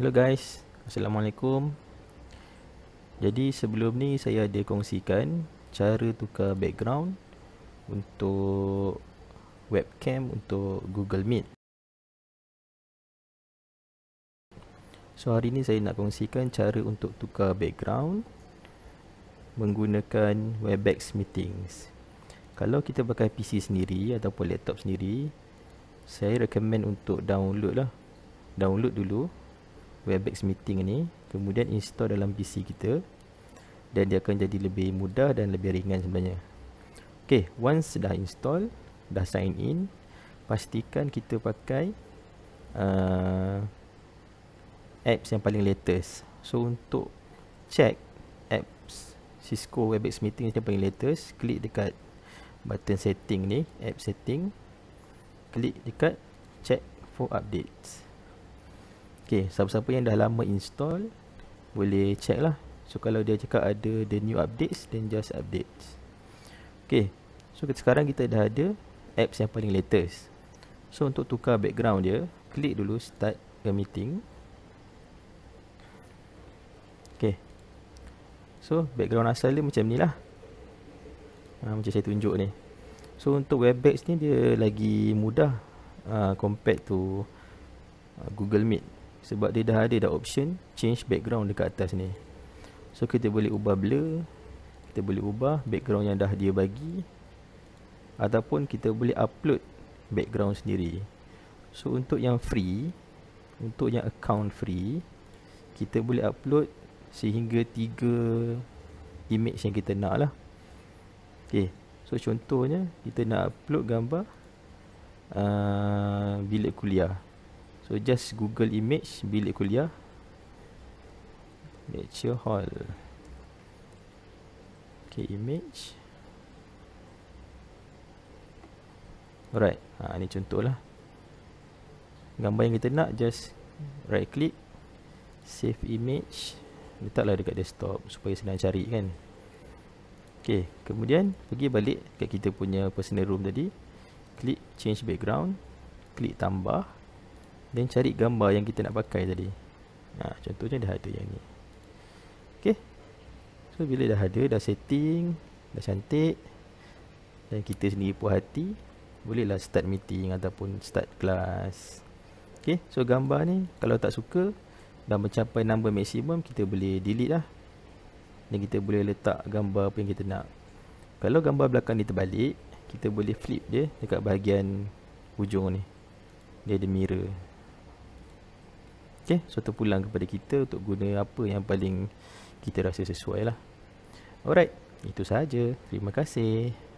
Hello guys, Assalamualaikum Jadi sebelum ni saya ada kongsikan cara tukar background untuk webcam untuk Google Meet So hari ni saya nak kongsikan cara untuk tukar background menggunakan Webex Meetings Kalau kita pakai PC sendiri ataupun laptop sendiri saya recommend untuk download lah download dulu Webex meeting ni kemudian install dalam PC kita dan dia akan jadi lebih mudah dan lebih ringan sebenarnya. Okey, once dah install, dah sign in, pastikan kita pakai uh, apps yang paling latest. So untuk check apps Cisco Webex meeting yang paling latest, klik dekat button setting ni, app setting. Klik dekat check for updates. Okay, siapa-siapa yang dah lama install Boleh check lah So, kalau dia cakap ada the new updates Then just updates Okay, so sekarang kita dah ada Apps yang paling latest So, untuk tukar background dia Klik dulu start a meeting Okay So, background asal dia macam ni lah ha, Macam saya tunjuk ni So, untuk webex ni dia lagi mudah uh, ah, Compact to ah, Google Meet sebab dia dah ada dah option change background dekat atas ni so kita boleh ubah blur kita boleh ubah background yang dah dia bagi ataupun kita boleh upload background sendiri so untuk yang free untuk yang account free kita boleh upload sehingga 3 image yang kita nak lah ok so contohnya kita nak upload gambar uh, bilik kuliah So just google image bilik kuliah Lecture hall Okay image Alright, ha, ni contoh lah Gambar yang kita nak just right click Save image Letaklah dekat desktop supaya senang cari kan Okay, kemudian pergi balik dekat kita punya personal room tadi Klik change background Klik tambah dan cari gambar yang kita nak pakai tadi ha, Contohnya dah ada yang ni Okay So bila dah ada, dah setting Dah cantik Dan kita sendiri puas hati Bolehlah start meeting ataupun start class, Okay, so gambar ni Kalau tak suka Dah mencapai number maksimum, kita boleh delete lah Dan kita boleh letak gambar apa yang kita nak Kalau gambar belakang ni terbalik Kita boleh flip dia dekat bahagian ujung ni Dia ada mirror Okay, so pulang kepada kita untuk guna apa yang paling kita rasa sesuai lah. Alright, itu sahaja. Terima kasih.